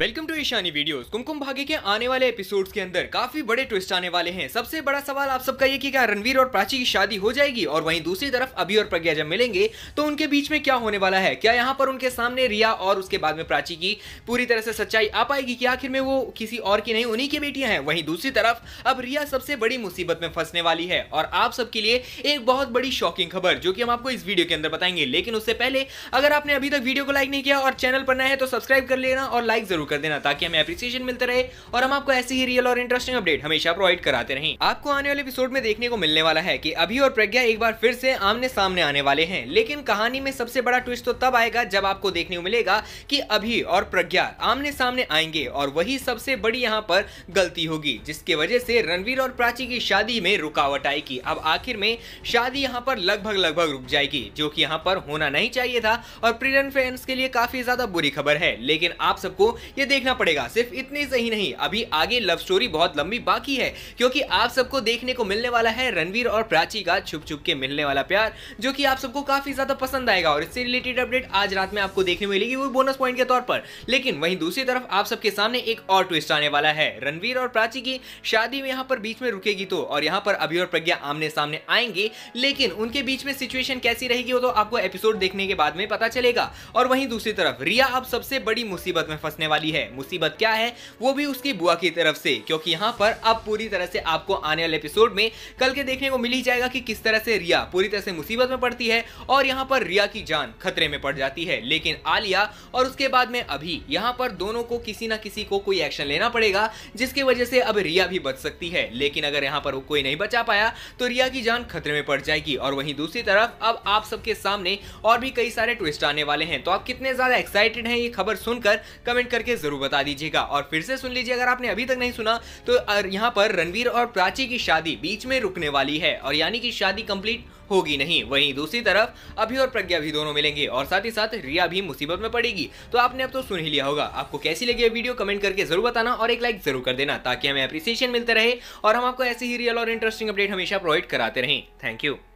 welcome to Ishani videos Kumkum Bhagya के आने वाले एपिसोड्स के अंदर काफी बड़े ट्विस्ट आने वाले हैं सबसे बड़ा सवाल आप सबका ये कि क्या रणवीर और प्राची की शादी हो जाएगी और वहीं दूसरी तरफ अभी और प्रज्ञा जब मिलेंगे तो उनके बीच में क्या होने वाला है क्या यहाँ पर उनके सामने रिया और उसके बाद में प्राची की पूरी तरह से सच्चाई आ पाएगी कि आखिर में वो किसी और की नहीं उन्हीं की बेटियां हैं वहीं दूसरी तरफ अब रिया सबसे बड़ी मुसीबत में फंसने वाली है और आप सबके लिए एक बहुत बड़ी शॉकिंग खबर जो कि हम आपको इस वीडियो के अंदर बताएंगे लेकिन उससे पहले अगर आपने अभी तक वीडियो को लाइक नहीं किया और चैनल पर नए हैं तो सब्सक्राइब कर लेना और लाइक जरूर जरूर कर देना ताकि हमें अप्रिसिएशन मिलते रहे और हम आपको ऐसी ही रियल और इंटरेस्टिंग अपडेट हमेशा प्रोवाइड कराते रहे आपको आने वाले एपिसोड में देखने को मिलने वाला है की अभी और प्रज्ञा एक बार फिर से आमने सामने आने वाले हैं लेकिन कहानी में सबसे बड़ा ट्विस्ट तो तब आएगा जब आपको देखने को मिलेगा की अभी और प्रज्ञा आमने सामने आएंगे और वही सबसे बड़ी यहाँ पर गलती होगी जिसके वजह से रणवीर और प्राची की शादी में रुकावट आएगी अब आखिर में शादी यहाँ पर लगभग लगभग रुक जाएगी जो कि यहाँ पर होना नहीं चाहिए था और प्रियन फैंस के लिए काफी ज्यादा बुरी खबर है लेकिन आप सबको ये देखना पड़ेगा सिर्फ इतनी सही नहीं अभी आगे लव स्टोरी बहुत लंबी बाकी है क्योंकि आप सबको देखने को मिलने वाला है रणवीर और प्राची का छुप छुप के मिलने वाला प्यार जो कि आप सबको काफी ज्यादा पसंद आएगा और इससे रिलेटेड अपडेट आज रात में आपको देखने मिलेगी वो बोनस पॉइंट के तौर पर लेकिन वहीं दूसरी तरफ आप सबके सामने एक और ट्विस्ट आने वाला है रणवीर और प्राची की शादी में यहाँ पर बीच में रुकेगी तो और यहाँ पर अभी और प्रज्ञा आमने सामने आएंगे लेकिन उनके बीच में सिचुएशन कैसी रहेगी वो तो आपको एपिसोड देखने के बाद में पता चलेगा और वहीं दूसरी तरफ रिया अब सबसे बड़ी मुसीबत में फंसने वाली वाली है मुसीबत क्या है वो भी उसकी बुआ की तरफ से क्योंकि यहाँ पर अब पूरी तरह से आपको आने वाले एपिसोड में कल के देखने को मिल ही जाएगा कि किस तरह से रिया पूरी तरह से मुसीबत में पड़ती है और यहाँ पर रिया की जान खतरे में पड़ जाती है लेकिन आलिया और उसके बाद में अभी यहाँ पर दोनों को किसी ना किसी को कोई एक्शन लेना पड़ेगा जिसकी वजह से अब रिया भी बच सकती है लेकिन अगर यहाँ पर वो कोई नहीं बचा पाया तो रिया की जान खतरे में पड़ जाएगी और वहीं दूसरी तरफ अब आप सबके सामने और भी कई सारे ट्विस्ट आने वाले हैं तो आप कितने ज्यादा एक्साइटेड हैं ये खबर सुनकर कमेंट करके ज़रूर बता दीजिएगा और फिर से सुन लीजिए अगर आपने अभी तक नहीं सुना तो यहाँ पर रणवीर और प्राची की शादी बीच में रुकने वाली है और यानी कि शादी कंप्लीट होगी नहीं वहीं दूसरी तरफ अभी और प्रज्ञा भी दोनों मिलेंगे और साथ ही साथ रिया भी मुसीबत में पड़ेगी तो आपने अब तो सुन ही लिया होगा आपको कैसी लगी वीडियो कमेंट करके जरूर बताना और एक लाइक जरूर कर देना ताकि हमें अप्रिसिएशन मिलते रहे और हम आपको ऐसी ही रियल और इंटरेस्टिंग अपडेट हमेशा प्रोवाइड कराते रहें थैंक यू